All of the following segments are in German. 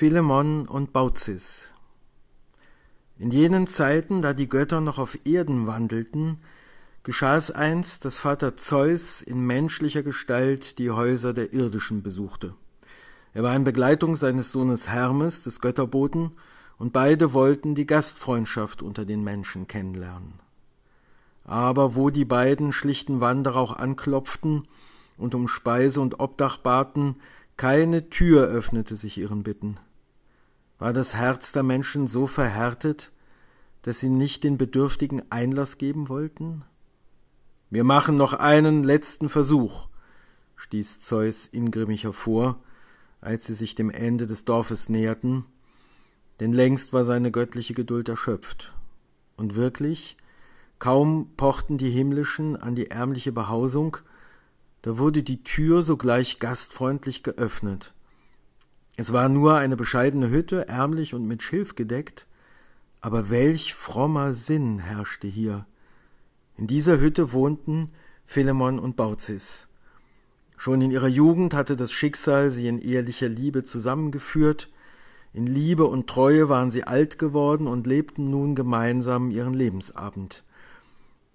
Philemon und Baucis. In jenen Zeiten, da die Götter noch auf Erden wandelten, geschah es einst, dass Vater Zeus in menschlicher Gestalt die Häuser der Irdischen besuchte. Er war in Begleitung seines Sohnes Hermes, des Götterboten, und beide wollten die Gastfreundschaft unter den Menschen kennenlernen. Aber wo die beiden schlichten Wanderer auch anklopften und um Speise und Obdach baten, keine Tür öffnete sich ihren Bitten. War das Herz der Menschen so verhärtet, dass sie nicht den Bedürftigen Einlass geben wollten? Wir machen noch einen letzten Versuch, stieß Zeus ingrimmig hervor, als sie sich dem Ende des Dorfes näherten, denn längst war seine göttliche Geduld erschöpft. Und wirklich, kaum pochten die Himmlischen an die ärmliche Behausung, da wurde die Tür sogleich gastfreundlich geöffnet. Es war nur eine bescheidene Hütte, ärmlich und mit Schilf gedeckt, aber welch frommer Sinn herrschte hier. In dieser Hütte wohnten Philemon und Baucis. Schon in ihrer Jugend hatte das Schicksal sie in ehrlicher Liebe zusammengeführt, in Liebe und Treue waren sie alt geworden und lebten nun gemeinsam ihren Lebensabend.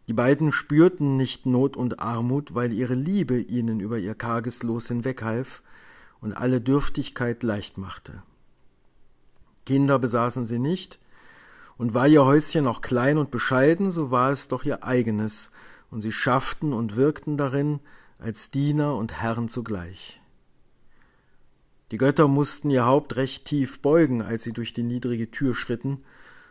Die beiden spürten nicht Not und Armut, weil ihre Liebe ihnen über ihr karges Los hinweghalf, und alle Dürftigkeit leicht machte. Kinder besaßen sie nicht, und war ihr Häuschen auch klein und bescheiden, so war es doch ihr eigenes, und sie schafften und wirkten darin als Diener und Herren zugleich. Die Götter mussten ihr Haupt recht tief beugen, als sie durch die niedrige Tür schritten,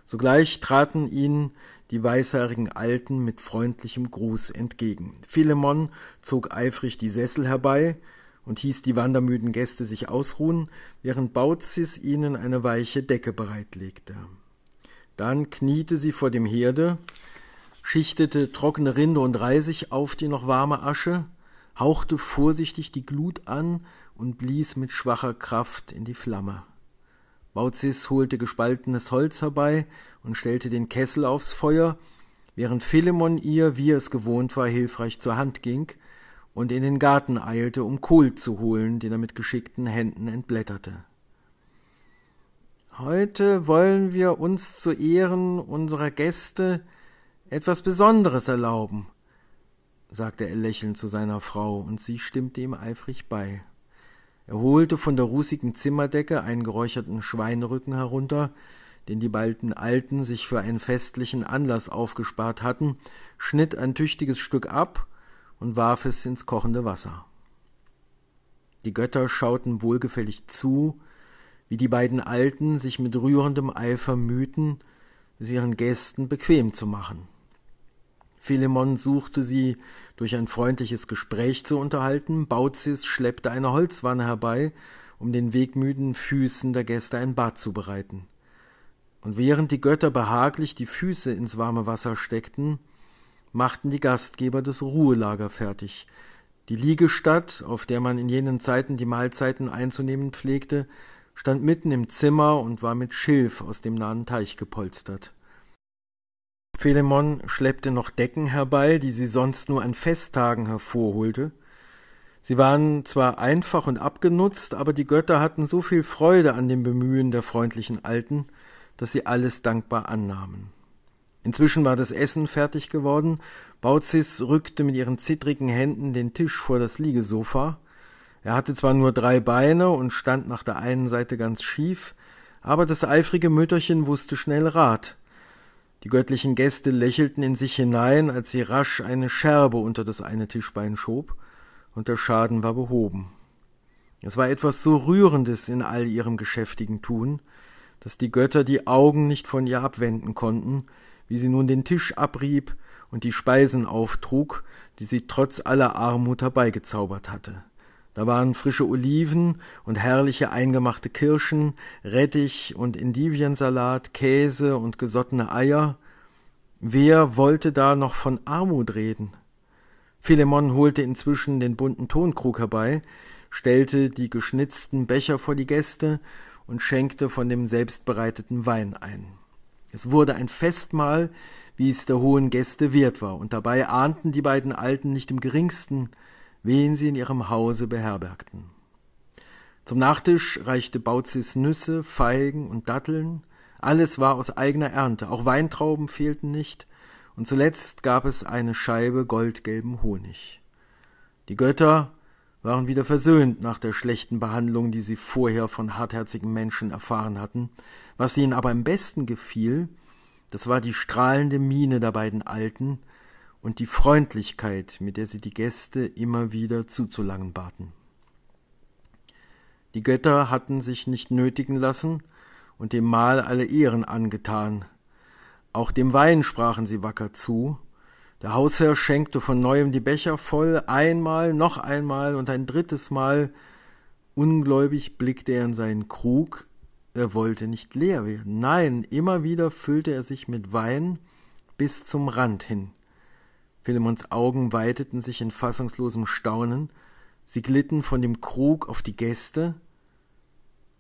sogleich traten ihnen die weißhaarigen Alten mit freundlichem Gruß entgegen. Philemon zog eifrig die Sessel herbei, und hieß die wandermüden Gäste sich ausruhen, während Bautzis ihnen eine weiche Decke bereitlegte. Dann kniete sie vor dem Herde, schichtete trockene Rinde und Reisig auf die noch warme Asche, hauchte vorsichtig die Glut an und blies mit schwacher Kraft in die Flamme. Bautzis holte gespaltenes Holz herbei und stellte den Kessel aufs Feuer, während Philemon ihr, wie es gewohnt war, hilfreich zur Hand ging und in den Garten eilte, um Kohl zu holen, den er mit geschickten Händen entblätterte. Heute wollen wir uns zu Ehren unserer Gäste etwas Besonderes erlauben, sagte er lächelnd zu seiner Frau, und sie stimmte ihm eifrig bei. Er holte von der rußigen Zimmerdecke einen geräucherten Schweinerücken herunter, den die beiden Alten sich für einen festlichen Anlass aufgespart hatten, schnitt ein tüchtiges Stück ab und warf es ins kochende Wasser. Die Götter schauten wohlgefällig zu, wie die beiden Alten sich mit rührendem Eifer mühten, es ihren Gästen bequem zu machen. Philemon suchte sie durch ein freundliches Gespräch zu unterhalten, Baucis schleppte eine Holzwanne herbei, um den wegmüden Füßen der Gäste ein Bad zu bereiten. Und während die Götter behaglich die Füße ins warme Wasser steckten, machten die Gastgeber das Ruhelager fertig. Die Liegestatt, auf der man in jenen Zeiten die Mahlzeiten einzunehmen pflegte, stand mitten im Zimmer und war mit Schilf aus dem nahen Teich gepolstert. Philemon schleppte noch Decken herbei, die sie sonst nur an Festtagen hervorholte. Sie waren zwar einfach und abgenutzt, aber die Götter hatten so viel Freude an dem Bemühen der freundlichen Alten, dass sie alles dankbar annahmen. Inzwischen war das Essen fertig geworden. Bautzis rückte mit ihren zittrigen Händen den Tisch vor das Liegesofa. Er hatte zwar nur drei Beine und stand nach der einen Seite ganz schief, aber das eifrige Mütterchen wusste schnell Rat. Die göttlichen Gäste lächelten in sich hinein, als sie rasch eine Scherbe unter das eine Tischbein schob, und der Schaden war behoben. Es war etwas so Rührendes in all ihrem geschäftigen Tun, dass die Götter die Augen nicht von ihr abwenden konnten, wie sie nun den Tisch abrieb und die Speisen auftrug, die sie trotz aller Armut herbeigezaubert hatte. Da waren frische Oliven und herrliche eingemachte Kirschen, Rettich und Indiviensalat, Käse und gesottene Eier. Wer wollte da noch von Armut reden? Philemon holte inzwischen den bunten Tonkrug herbei, stellte die geschnitzten Becher vor die Gäste und schenkte von dem selbstbereiteten Wein ein. Es wurde ein Festmahl, wie es der hohen Gäste wert war, und dabei ahnten die beiden Alten nicht im geringsten, wen sie in ihrem Hause beherbergten. Zum Nachtisch reichte Bautzis Nüsse, Feigen und Datteln, alles war aus eigener Ernte, auch Weintrauben fehlten nicht, und zuletzt gab es eine Scheibe goldgelben Honig. Die Götter waren wieder versöhnt nach der schlechten Behandlung, die sie vorher von hartherzigen Menschen erfahren hatten. Was ihnen aber am besten gefiel, das war die strahlende Miene der beiden Alten und die Freundlichkeit, mit der sie die Gäste immer wieder zuzulangen baten. Die Götter hatten sich nicht nötigen lassen und dem Mahl alle Ehren angetan. Auch dem Wein sprachen sie wacker zu, der Hausherr schenkte von neuem die Becher voll, einmal, noch einmal und ein drittes Mal. Ungläubig blickte er in seinen Krug, er wollte nicht leer werden. Nein, immer wieder füllte er sich mit Wein bis zum Rand hin. Philemons Augen weiteten sich in fassungslosem Staunen, sie glitten von dem Krug auf die Gäste,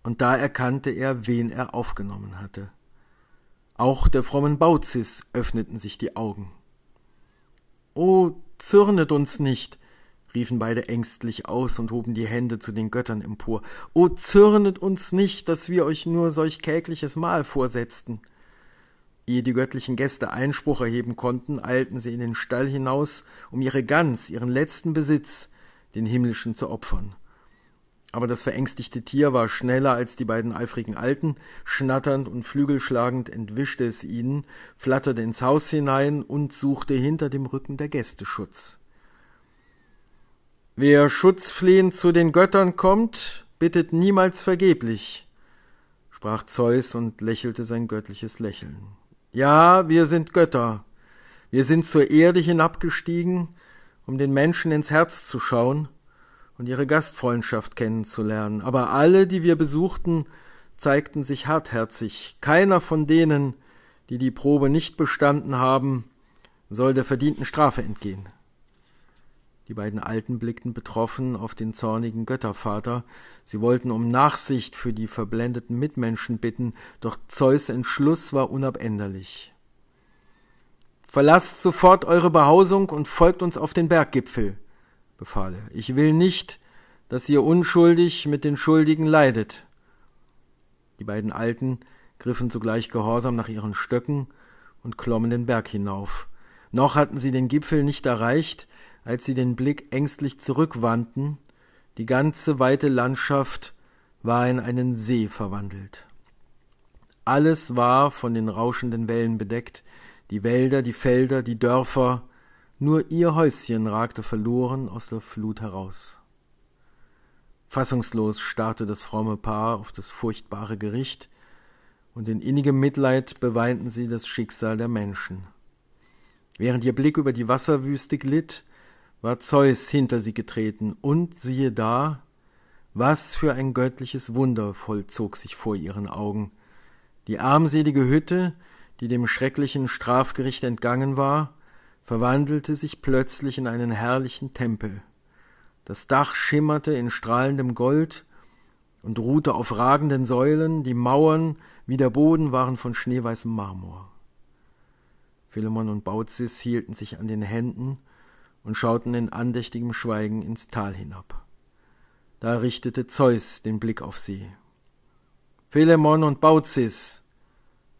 und da erkannte er, wen er aufgenommen hatte. Auch der frommen Bauzis öffneten sich die Augen. O oh, zürnet uns nicht, riefen beide ängstlich aus und hoben die Hände zu den Göttern empor. O oh, zürnet uns nicht, dass wir euch nur solch kägliches Mahl vorsetzten. Ehe die göttlichen Gäste Einspruch erheben konnten, eilten sie in den Stall hinaus, um ihre Gans, ihren letzten Besitz, den himmlischen zu opfern aber das verängstigte Tier war schneller als die beiden eifrigen Alten, schnatternd und flügelschlagend entwischte es ihnen, flatterte ins Haus hinein und suchte hinter dem Rücken der Gäste Schutz. Wer schutzflehend zu den Göttern kommt, bittet niemals vergeblich, sprach Zeus und lächelte sein göttliches Lächeln. Ja, wir sind Götter. Wir sind zur Erde hinabgestiegen, um den Menschen ins Herz zu schauen, und ihre Gastfreundschaft kennenzulernen. Aber alle, die wir besuchten, zeigten sich hartherzig. Keiner von denen, die die Probe nicht bestanden haben, soll der verdienten Strafe entgehen. Die beiden Alten blickten betroffen auf den zornigen Göttervater. Sie wollten um Nachsicht für die verblendeten Mitmenschen bitten, doch Zeus Entschluss war unabänderlich. Verlasst sofort eure Behausung und folgt uns auf den Berggipfel befahl er, ich will nicht, dass ihr unschuldig mit den Schuldigen leidet. Die beiden Alten griffen zugleich gehorsam nach ihren Stöcken und klommen den Berg hinauf. Noch hatten sie den Gipfel nicht erreicht, als sie den Blick ängstlich zurückwandten, die ganze weite Landschaft war in einen See verwandelt. Alles war von den rauschenden Wellen bedeckt, die Wälder, die Felder, die Dörfer, nur ihr Häuschen ragte verloren aus der Flut heraus. Fassungslos starrte das fromme Paar auf das furchtbare Gericht, und in innigem Mitleid beweinten sie das Schicksal der Menschen. Während ihr Blick über die Wasserwüste glitt, war Zeus hinter sie getreten, und siehe da, was für ein göttliches Wunder vollzog sich vor ihren Augen. Die armselige Hütte, die dem schrecklichen Strafgericht entgangen war, verwandelte sich plötzlich in einen herrlichen Tempel. Das Dach schimmerte in strahlendem Gold und ruhte auf ragenden Säulen, die Mauern wie der Boden waren von schneeweißem Marmor. Philemon und Bautzis hielten sich an den Händen und schauten in andächtigem Schweigen ins Tal hinab. Da richtete Zeus den Blick auf sie. Philemon und Bautzis,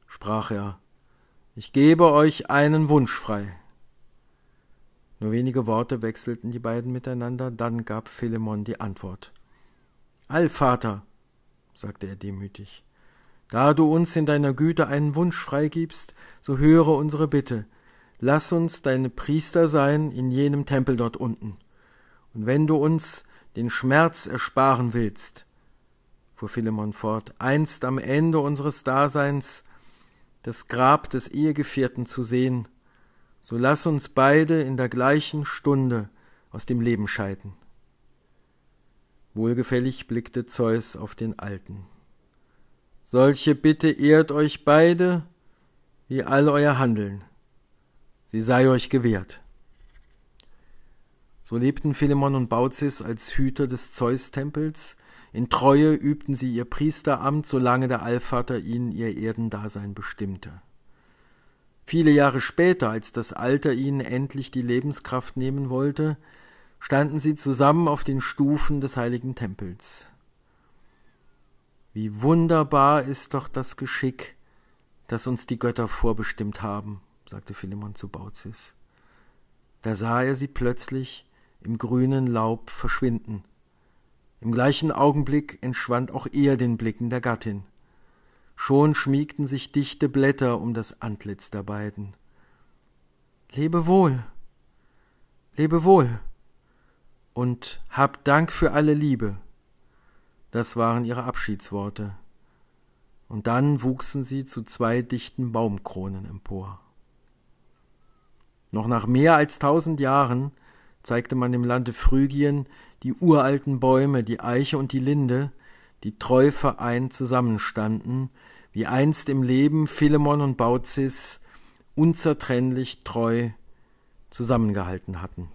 sprach er, ich gebe euch einen Wunsch frei. Nur wenige Worte wechselten die beiden miteinander, dann gab Philemon die Antwort. Allvater, sagte er demütig, da du uns in deiner Güte einen Wunsch freigibst, so höre unsere Bitte. Lass uns deine Priester sein in jenem Tempel dort unten. Und wenn du uns den Schmerz ersparen willst, fuhr Philemon fort, einst am Ende unseres Daseins das Grab des Ehegefährten zu sehen, so lass uns beide in der gleichen Stunde aus dem Leben scheiden. Wohlgefällig blickte Zeus auf den Alten. Solche Bitte ehrt euch beide, wie all euer Handeln. Sie sei euch gewährt. So lebten Philemon und Baucis als Hüter des Zeus-Tempels. In Treue übten sie ihr Priesteramt, solange der Allvater ihnen ihr Erdendasein bestimmte. Viele Jahre später, als das Alter ihnen endlich die Lebenskraft nehmen wollte, standen sie zusammen auf den Stufen des heiligen Tempels. Wie wunderbar ist doch das Geschick, das uns die Götter vorbestimmt haben, sagte Philemon zu Baucis. Da sah er sie plötzlich im grünen Laub verschwinden. Im gleichen Augenblick entschwand auch er den Blicken der Gattin schon schmiegten sich dichte Blätter um das Antlitz der beiden. Lebe wohl, lebe wohl und hab Dank für alle Liebe. Das waren ihre Abschiedsworte. Und dann wuchsen sie zu zwei dichten Baumkronen empor. Noch nach mehr als tausend Jahren zeigte man dem Lande Phrygien die uralten Bäume, die Eiche und die Linde, die treu vereint zusammenstanden, wie einst im Leben Philemon und Baucis unzertrennlich treu zusammengehalten hatten.